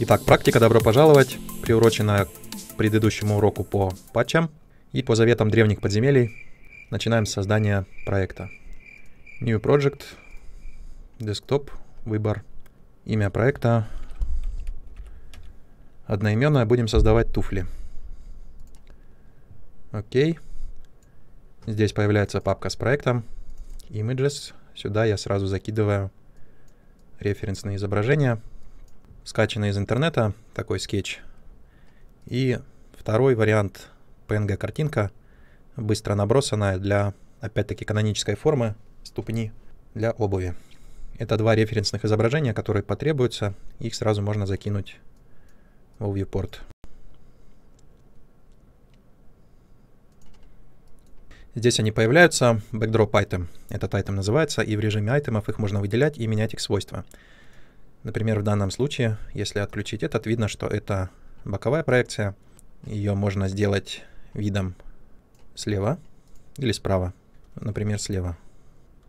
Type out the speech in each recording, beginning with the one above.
Итак, практика «Добро пожаловать», приуроченная к предыдущему уроку по патчам и по заветам древних подземелий. Начинаем с создания проекта. New Project, Desktop, выбор, имя проекта, одноименное, будем создавать туфли. Окей. Здесь появляется папка с проектом, Images, сюда я сразу закидываю референсные изображения — скачанный из интернета, такой скетч. И второй вариант PNG-картинка, быстро набросанная для, опять-таки, канонической формы ступни для обуви. Это два референсных изображения, которые потребуются. Их сразу можно закинуть в viewport. Здесь они появляются, backdrop item, этот item называется, и в режиме айтемов их можно выделять и менять их свойства. Например, в данном случае, если отключить этот, видно, что это боковая проекция. Ее можно сделать видом слева или справа. Например, слева.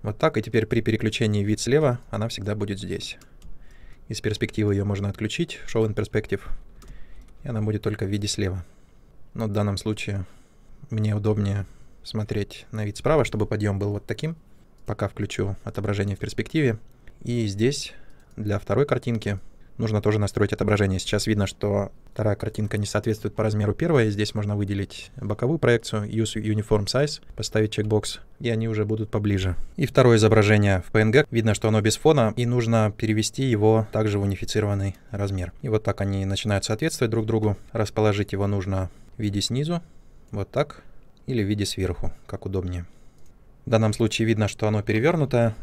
Вот так, и теперь при переключении вид слева она всегда будет здесь. Из перспективы ее можно отключить, show in perspective, и она будет только в виде слева. Но в данном случае мне удобнее смотреть на вид справа, чтобы подъем был вот таким. Пока включу отображение в перспективе. И здесь для второй картинки нужно тоже настроить отображение. Сейчас видно, что вторая картинка не соответствует по размеру первой. Здесь можно выделить боковую проекцию, Use Uniform Size, поставить чекбокс, и они уже будут поближе. И второе изображение в PNG. Видно, что оно без фона, и нужно перевести его также в унифицированный размер. И вот так они начинают соответствовать друг другу. Расположить его нужно в виде снизу, вот так, или в виде сверху, как удобнее. В данном случае видно, что оно перевернутое,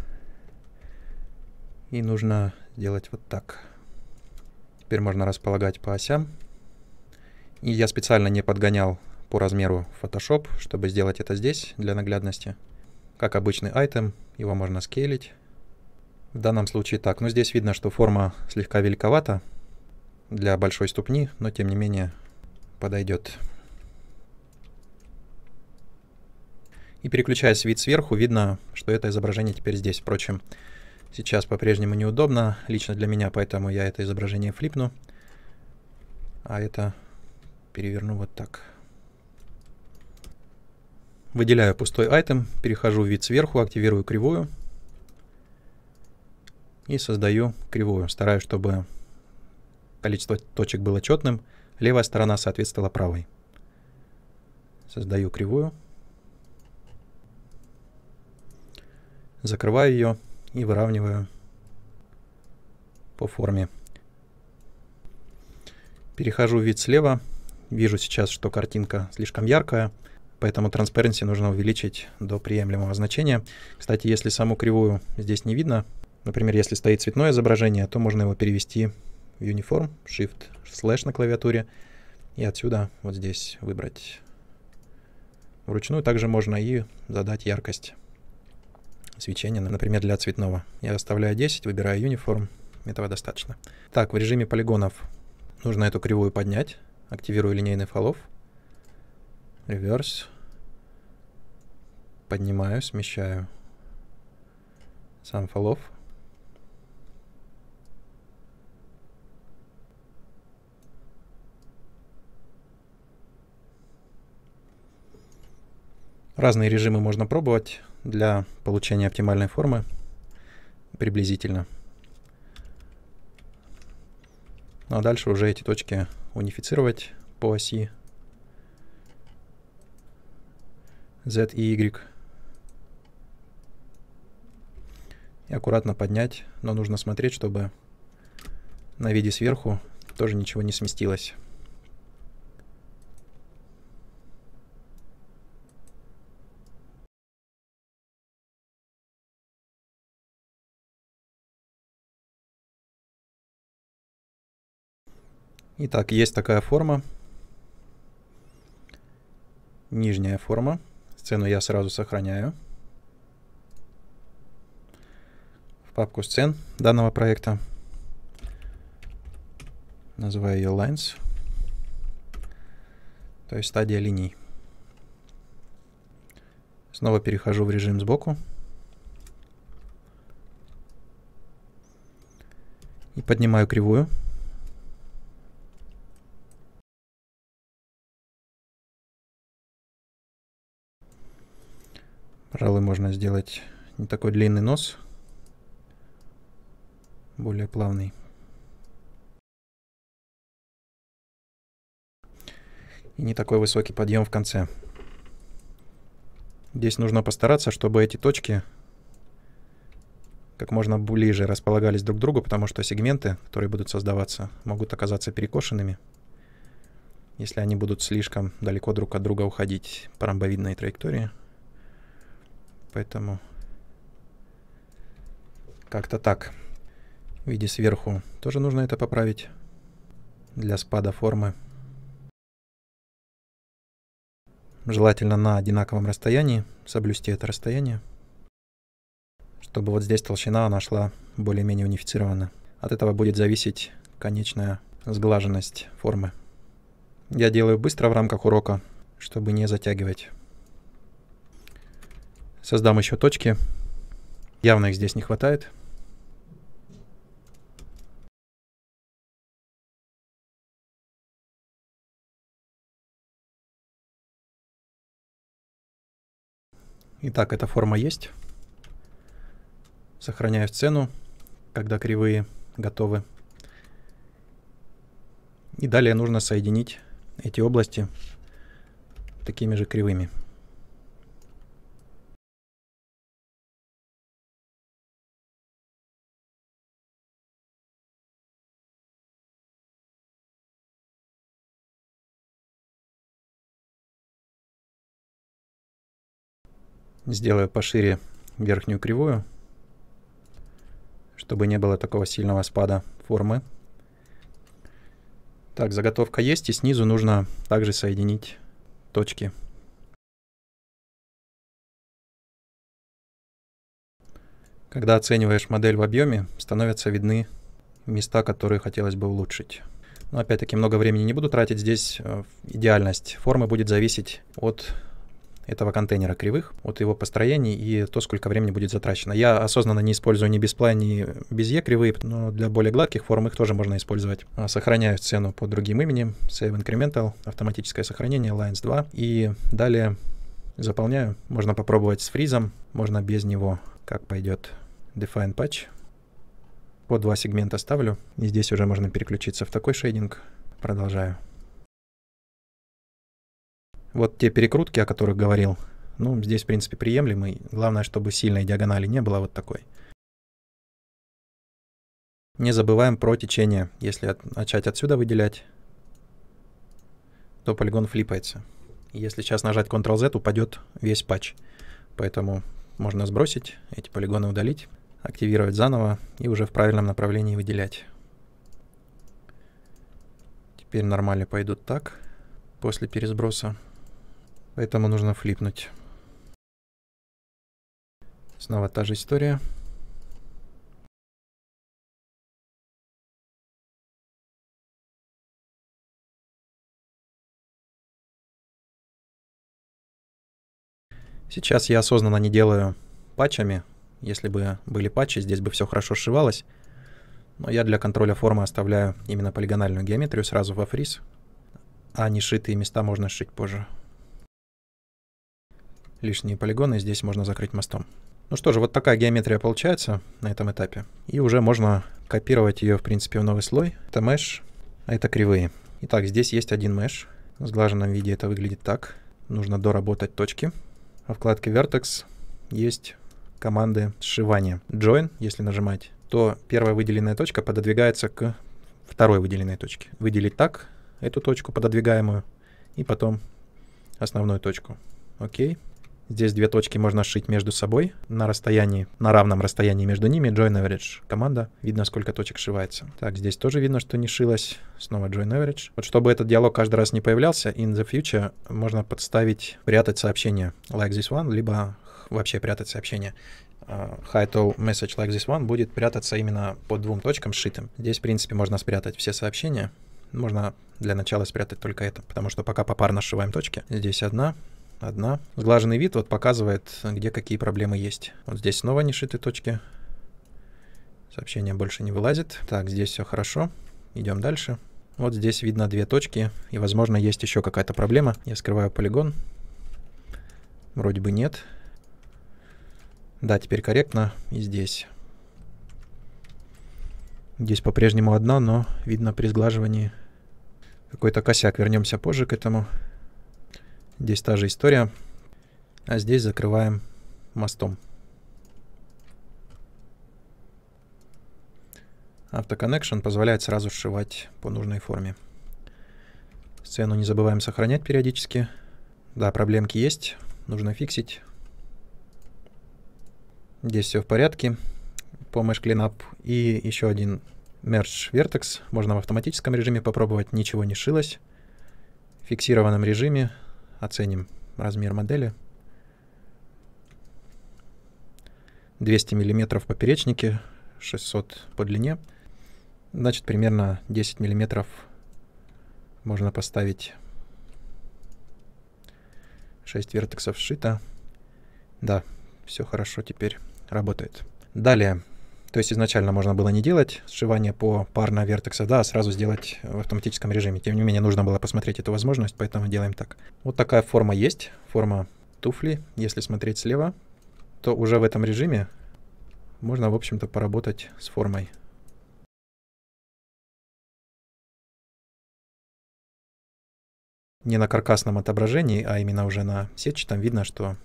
и нужно делать вот так. Теперь можно располагать по осям. И я специально не подгонял по размеру Photoshop, чтобы сделать это здесь для наглядности. Как обычный айтем, его можно скейлить. В данном случае так. Но ну, здесь видно, что форма слегка великовата для большой ступни, но тем не менее подойдет. И переключаясь вид сверху, видно, что это изображение теперь здесь. Впрочем, Сейчас по-прежнему неудобно, лично для меня, поэтому я это изображение флипну. А это переверну вот так. Выделяю пустой айтем, перехожу в вид сверху, активирую кривую. И создаю кривую. Стараюсь, чтобы количество точек было четным, левая сторона соответствовала правой. Создаю кривую. Закрываю ее и выравниваю по форме. Перехожу в вид слева. Вижу сейчас, что картинка слишком яркая, поэтому transparency нужно увеличить до приемлемого значения. Кстати, если саму кривую здесь не видно, например, если стоит цветное изображение, то можно его перевести в uniform, shift, slash на клавиатуре, и отсюда вот здесь выбрать вручную. Также можно и задать яркость свечение, например, для цветного. Я оставляю 10, выбираю uniform, этого достаточно. Так, в режиме полигонов нужно эту кривую поднять, активирую линейный фолов, реверс, поднимаю, смещаю сам фолов, Разные режимы можно пробовать для получения оптимальной формы приблизительно. Ну а дальше уже эти точки унифицировать по оси Z и Y. И аккуратно поднять, но нужно смотреть, чтобы на виде сверху тоже ничего не сместилось. Итак, есть такая форма. Нижняя форма. Сцену я сразу сохраняю. В папку сцен данного проекта. Называю ее Lines. То есть стадия линий. Снова перехожу в режим сбоку. И поднимаю кривую. Пожалуй, можно сделать не такой длинный нос, более плавный. И не такой высокий подъем в конце. Здесь нужно постараться, чтобы эти точки как можно ближе располагались друг к другу, потому что сегменты, которые будут создаваться, могут оказаться перекошенными, если они будут слишком далеко друг от друга уходить по ромбовидной траектории. Поэтому как-то так. В виде сверху тоже нужно это поправить для спада формы. Желательно на одинаковом расстоянии соблюсти это расстояние, чтобы вот здесь толщина нашла более-менее унифицированно. От этого будет зависеть конечная сглаженность формы. Я делаю быстро в рамках урока, чтобы не затягивать. Создам еще точки. Явно их здесь не хватает. Итак, эта форма есть. Сохраняю сцену, когда кривые готовы. И далее нужно соединить эти области такими же кривыми. Сделаю пошире верхнюю кривую, чтобы не было такого сильного спада формы. Так, заготовка есть, и снизу нужно также соединить точки. Когда оцениваешь модель в объеме, становятся видны места, которые хотелось бы улучшить. Но опять-таки много времени не буду тратить, здесь э, идеальность формы будет зависеть от этого контейнера кривых, от его построений и то, сколько времени будет затрачено. Я осознанно не использую ни бесплайн, ни безе кривые, но для более гладких форм их тоже можно использовать. А, сохраняю цену под другим именем, save incremental, автоматическое сохранение, lines 2, и далее заполняю. Можно попробовать с фризом, можно без него, как пойдет define patch. По два сегмента ставлю, и здесь уже можно переключиться в такой шейдинг. Продолжаю. Вот те перекрутки, о которых говорил, ну, здесь, в принципе, приемлемый. Главное, чтобы сильной диагонали не было вот такой. Не забываем про течение. Если от, начать отсюда выделять, то полигон флипается. Если сейчас нажать Ctrl-Z, упадет весь патч. Поэтому можно сбросить, эти полигоны удалить, активировать заново и уже в правильном направлении выделять. Теперь нормально пойдут так после пересброса. Поэтому нужно флипнуть. Снова та же история. Сейчас я осознанно не делаю патчами. Если бы были патчи, здесь бы все хорошо сшивалось. Но я для контроля формы оставляю именно полигональную геометрию сразу во фриз. А не шитые места можно сшить позже лишние полигоны, здесь можно закрыть мостом. Ну что же, вот такая геометрия получается на этом этапе. И уже можно копировать ее, в принципе, в новый слой. Это меш, а это кривые. Итак, здесь есть один меш. В сглаженном виде это выглядит так. Нужно доработать точки. А в вкладке Vertex есть команды сшивания. Join, если нажимать, то первая выделенная точка пододвигается к второй выделенной точке. Выделить так эту точку пододвигаемую и потом основную точку. Окей. Okay. Здесь две точки можно сшить между собой на расстоянии, на равном расстоянии между ними. Join average команда. Видно, сколько точек сшивается. Так, здесь тоже видно, что не шилось. Снова join average. Вот чтобы этот диалог каждый раз не появлялся, in the future можно подставить, прятать сообщение like this one, либо вообще прятать сообщение. Uh, а, high-to message like this one будет прятаться именно по двум точкам сшитым. Здесь, в принципе, можно спрятать все сообщения. Можно для начала спрятать только это, потому что пока попарно сшиваем точки. Здесь одна, одна. Сглаженный вид вот показывает, где какие проблемы есть. Вот здесь снова не шиты точки. Сообщение больше не вылазит. Так, здесь все хорошо. Идем дальше. Вот здесь видно две точки, и, возможно, есть еще какая-то проблема. Я скрываю полигон. Вроде бы нет. Да, теперь корректно. И здесь. Здесь по-прежнему одна, но видно при сглаживании какой-то косяк. Вернемся позже к этому. Здесь та же история. А здесь закрываем мостом. Автоконнекшн позволяет сразу сшивать по нужной форме. Сцену не забываем сохранять периодически. Да, проблемки есть, нужно фиксить. Здесь все в порядке Помощь Mesh Cleanup. И еще один Merge Vertex. Можно в автоматическом режиме попробовать, ничего не шилось. В фиксированном режиме оценим размер модели. 200 мм поперечнике, 600 по длине. Значит, примерно 10 миллиметров можно поставить 6 вертексов сшито. Да, все хорошо теперь работает. Далее то есть изначально можно было не делать сшивание по парно вертекса, да, а сразу сделать в автоматическом режиме. Тем не менее, нужно было посмотреть эту возможность, поэтому делаем так. Вот такая форма есть, форма туфли. Если смотреть слева, то уже в этом режиме можно, в общем-то, поработать с формой. Не на каркасном отображении, а именно уже на сетчатом видно, что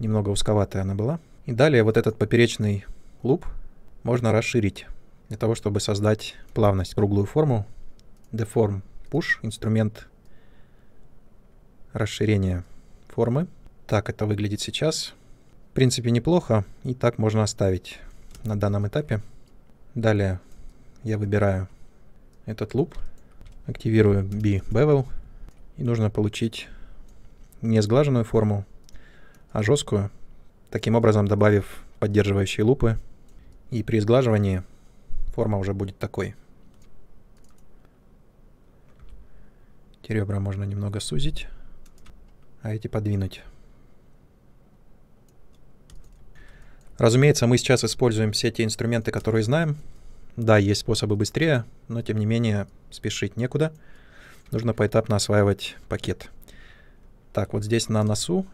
немного узковатая она была. И далее вот этот поперечный Луп можно расширить. Для того, чтобы создать плавность, круглую форму, deform push, инструмент расширения формы. Так это выглядит сейчас. В принципе, неплохо, и так можно оставить на данном этапе. Далее я выбираю этот луп, активирую B Bevel, и нужно получить не сглаженную форму, а жесткую, таким образом добавив поддерживающие лупы и при сглаживании форма уже будет такой. Эти ребра можно немного сузить, а эти подвинуть. Разумеется, мы сейчас используем все те инструменты, которые знаем. Да, есть способы быстрее, но тем не менее спешить некуда. Нужно поэтапно осваивать пакет. Так, вот здесь на носу.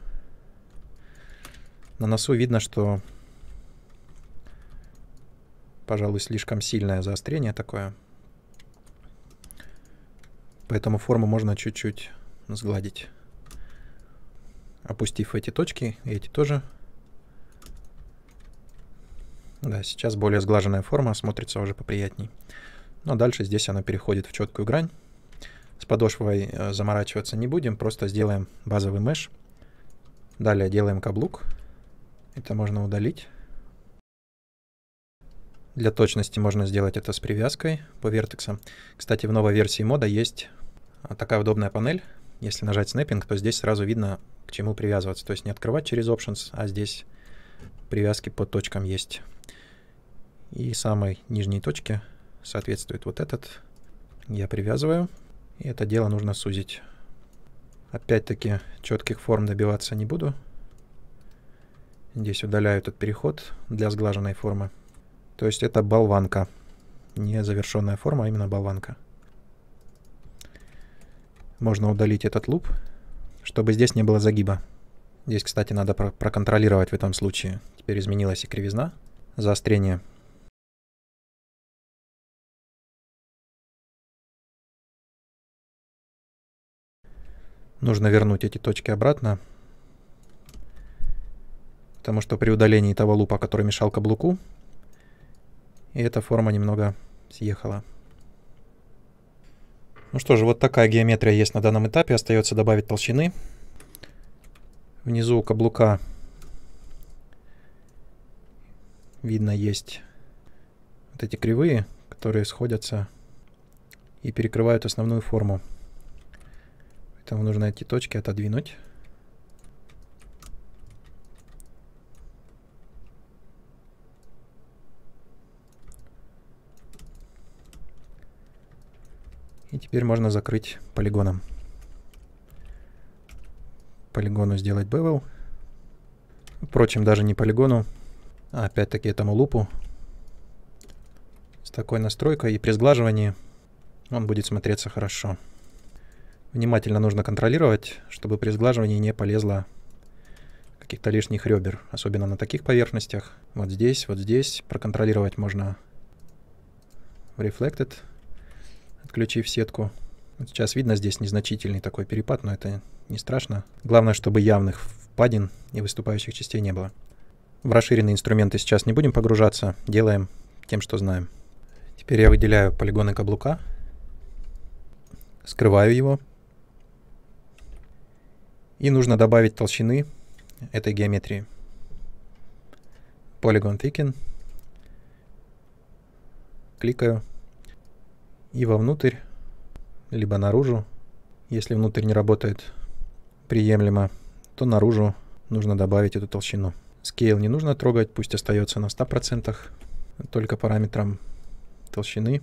На носу видно, что Пожалуй, слишком сильное заострение такое. Поэтому форму можно чуть-чуть сгладить. Опустив эти точки, и эти тоже. Да, сейчас более сглаженная форма смотрится уже поприятней. Но дальше здесь она переходит в четкую грань. С подошвой э, заморачиваться не будем, просто сделаем базовый меш. Далее делаем каблук. Это можно удалить. Для точности можно сделать это с привязкой по вертексам. Кстати, в новой версии мода есть а, такая удобная панель. Если нажать Snapping, то здесь сразу видно, к чему привязываться. То есть не открывать через Options, а здесь привязки по точкам есть. И самой нижней точке соответствует вот этот. Я привязываю. И это дело нужно сузить. Опять-таки четких форм добиваться не буду. Здесь удаляю этот переход для сглаженной формы. То есть это болванка. Не завершенная форма, а именно болванка. Можно удалить этот луп, чтобы здесь не было загиба. Здесь, кстати, надо про проконтролировать в этом случае. Теперь изменилась и кривизна, заострение. Нужно вернуть эти точки обратно, потому что при удалении того лупа, который мешал каблуку, и эта форма немного съехала. Ну что же, вот такая геометрия есть на данном этапе. Остается добавить толщины. Внизу у каблука видно есть вот эти кривые, которые сходятся и перекрывают основную форму. Поэтому нужно эти точки отодвинуть. И теперь можно закрыть полигоном. Полигону сделать bevel. Впрочем, даже не полигону, а опять-таки этому лупу. С такой настройкой и при сглаживании он будет смотреться хорошо. Внимательно нужно контролировать, чтобы при сглаживании не полезло каких-то лишних ребер, особенно на таких поверхностях. Вот здесь, вот здесь проконтролировать можно в Reflected — отключив сетку. Вот сейчас видно здесь незначительный такой перепад, но это не страшно. Главное, чтобы явных впадин и выступающих частей не было. В расширенные инструменты сейчас не будем погружаться, делаем тем, что знаем. Теперь я выделяю полигоны каблука, скрываю его. И нужно добавить толщины этой геометрии. Polygon Thicken. Кликаю и вовнутрь, либо наружу. Если внутрь не работает приемлемо, то наружу нужно добавить эту толщину. Скейл не нужно трогать, пусть остается на 100%, только параметром толщины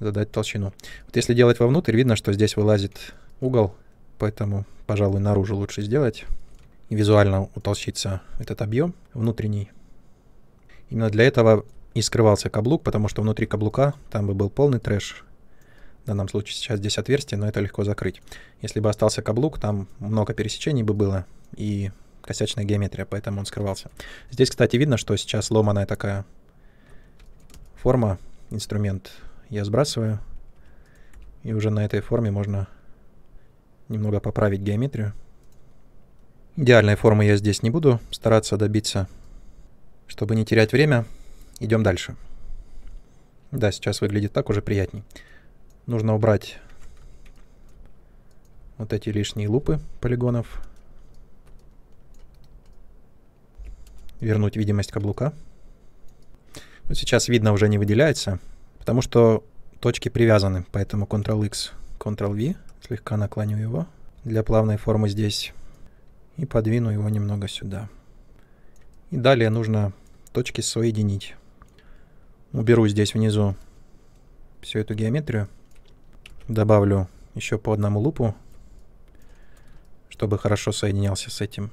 задать толщину. Вот если делать вовнутрь, видно, что здесь вылазит угол, поэтому, пожалуй, наружу лучше сделать. визуально утолщится этот объем внутренний. Именно для этого и скрывался каблук, потому что внутри каблука там бы был полный трэш, в данном случае сейчас здесь отверстие, но это легко закрыть. Если бы остался каблук, там много пересечений бы было и косячная геометрия, поэтому он скрывался. Здесь, кстати, видно, что сейчас ломаная такая форма, инструмент я сбрасываю. И уже на этой форме можно немного поправить геометрию. Идеальной формы я здесь не буду стараться добиться. Чтобы не терять время, идем дальше. Да, сейчас выглядит так уже приятней. Нужно убрать вот эти лишние лупы полигонов. Вернуть видимость каблука. Вот сейчас видно уже не выделяется, потому что точки привязаны, поэтому Ctrl-X, Ctrl-V, слегка наклоню его для плавной формы здесь и подвину его немного сюда. И далее нужно точки соединить. Уберу здесь внизу всю эту геометрию, Добавлю еще по одному лупу, чтобы хорошо соединялся с этим.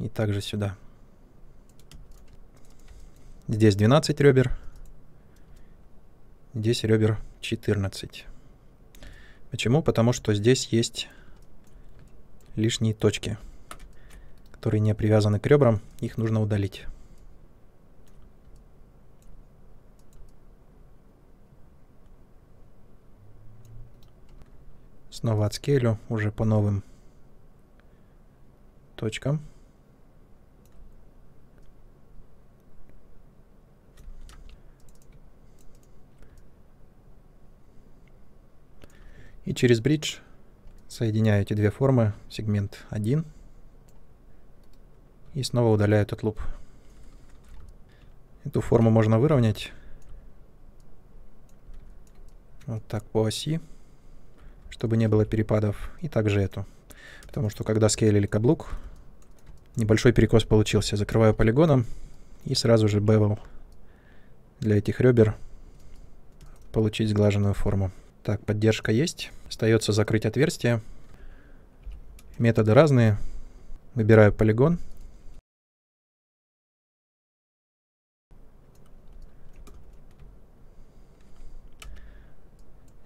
И также сюда. Здесь 12 ребер. Здесь ребер 14. Почему? Потому что здесь есть лишние точки, которые не привязаны к ребрам. Их нужно удалить. Снова отскейлю уже по новым точкам. И через бридж соединяю эти две формы, сегмент 1, и снова удаляю этот луп. Эту форму можно выровнять вот так по оси чтобы не было перепадов, и также эту. Потому что когда скейлили каблук, небольшой перекос получился. Закрываю полигоном и сразу же бевел для этих ребер получить сглаженную форму. Так, поддержка есть. Остается закрыть отверстие. Методы разные. Выбираю полигон.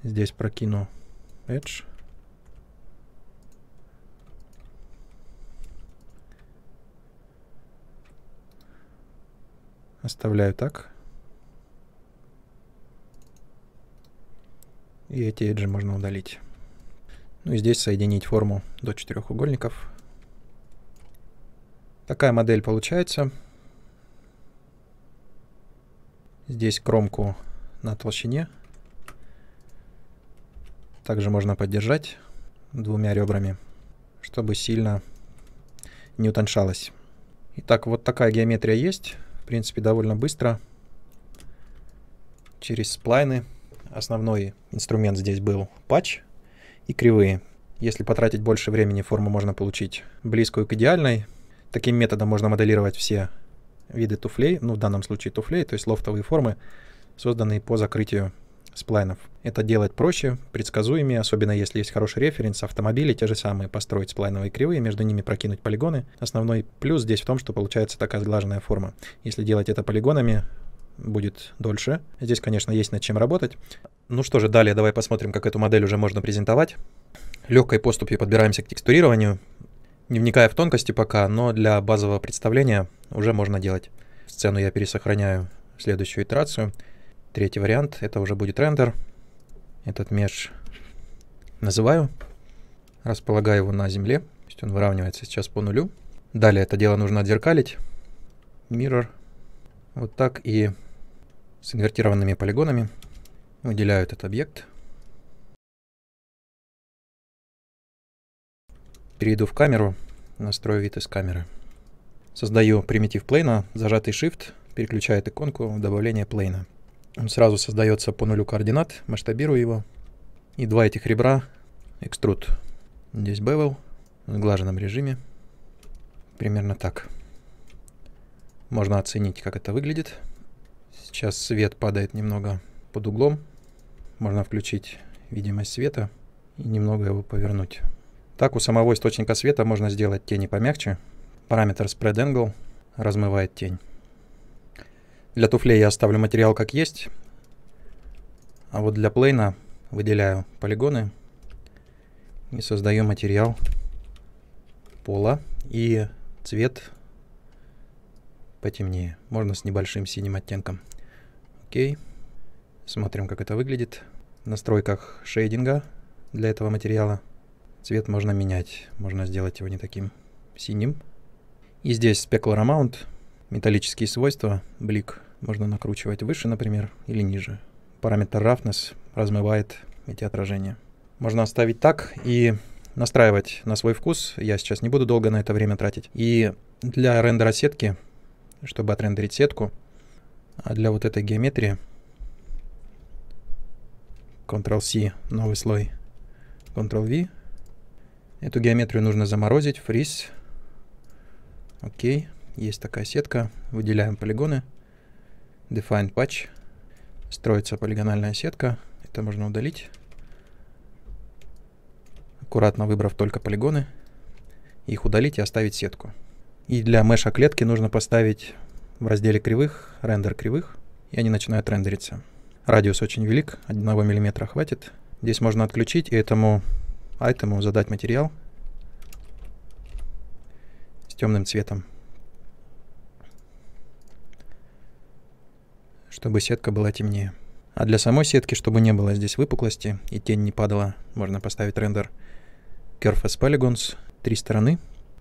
Здесь прокину Edge. Оставляю так. И эти эджи можно удалить. Ну и здесь соединить форму до четырехугольников. Такая модель получается. Здесь кромку на толщине также можно поддержать двумя ребрами, чтобы сильно не утоншалось. Итак, вот такая геометрия есть. В принципе, довольно быстро. Через сплайны. Основной инструмент здесь был патч и кривые. Если потратить больше времени, форму можно получить близкую к идеальной. Таким методом можно моделировать все виды туфлей, ну в данном случае туфлей, то есть лофтовые формы, созданные по закрытию сплайнов. Это делать проще, предсказуемее, особенно если есть хороший референс, автомобили те же самые, построить сплайновые кривые, между ними прокинуть полигоны. Основной плюс здесь в том, что получается такая сглаженная форма. Если делать это полигонами, будет дольше. Здесь, конечно, есть над чем работать. Ну что же, далее давай посмотрим, как эту модель уже можно презентовать. Легкой поступью подбираемся к текстурированию, не вникая в тонкости пока, но для базового представления уже можно делать. Сцену я пересохраняю в следующую итерацию — Третий вариант, это уже будет рендер. Этот меж называю, располагаю его на земле, то есть он выравнивается сейчас по нулю. Далее это дело нужно отзеркалить. Mirror. Вот так и с инвертированными полигонами выделяю этот объект. Перейду в камеру, настрою вид из камеры. Создаю примитив плейна, зажатый Shift переключает иконку добавления плейна. Он сразу создается по нулю координат, масштабирую его. И два этих ребра, экструд, здесь bevel, в сглаженном режиме. Примерно так. Можно оценить, как это выглядит. Сейчас свет падает немного под углом. Можно включить видимость света и немного его повернуть. Так у самого источника света можно сделать тени помягче. Параметр spread angle размывает тень. Для туфлей я оставлю материал как есть. А вот для плейна выделяю полигоны и создаю материал пола и цвет потемнее. Можно с небольшим синим оттенком. Окей. Смотрим, как это выглядит. В настройках шейдинга для этого материала цвет можно менять. Можно сделать его не таким синим. И здесь Specular Amount металлические свойства, блик можно накручивать выше, например, или ниже. Параметр roughness размывает эти отражения. Можно оставить так и настраивать на свой вкус. Я сейчас не буду долго на это время тратить. И для рендера сетки, чтобы отрендерить сетку, а для вот этой геометрии Ctrl-C, новый слой, Ctrl-V. Эту геометрию нужно заморозить, фриз. Окей. Okay. Есть такая сетка. Выделяем полигоны. Define Patch. Строится полигональная сетка. Это можно удалить. Аккуратно выбрав только полигоны. Их удалить и оставить сетку. И для меша клетки нужно поставить в разделе кривых, рендер кривых, и они начинают рендериться. Радиус очень велик, 1 мм хватит. Здесь можно отключить и этому айтему задать материал с темным цветом. чтобы сетка была темнее. А для самой сетки, чтобы не было здесь выпуклости и тень не падала, можно поставить рендер Curve Polygons, три стороны.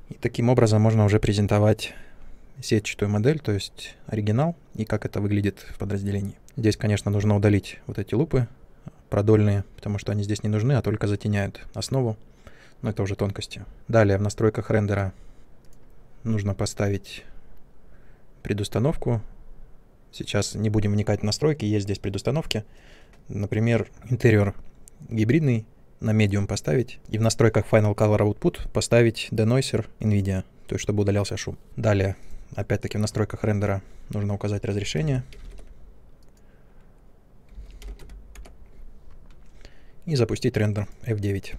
И таким образом можно уже презентовать сетчатую модель, то есть оригинал, и как это выглядит в подразделении. Здесь, конечно, нужно удалить вот эти лупы продольные, потому что они здесь не нужны, а только затеняют основу. Но это уже тонкости. Далее в настройках рендера нужно поставить предустановку Сейчас не будем вникать в настройки, есть здесь предустановки. Например, интерьер гибридный на Medium поставить. И в настройках Final Color Output поставить Denoiser NVIDIA, то есть чтобы удалялся шум. Далее, опять-таки в настройках рендера нужно указать разрешение. И запустить рендер F9.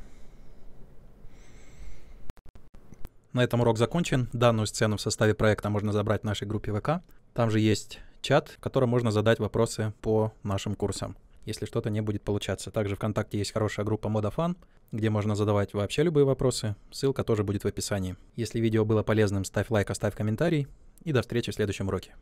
На этом урок закончен. Данную сцену в составе проекта можно забрать в нашей группе ВК. Там же есть чат, в котором можно задать вопросы по нашим курсам если что-то не будет получаться. Также ВКонтакте есть хорошая группа Модофан, где можно задавать вообще любые вопросы. Ссылка тоже будет в описании. Если видео было полезным, ставь лайк, оставь комментарий. И до встречи в следующем уроке.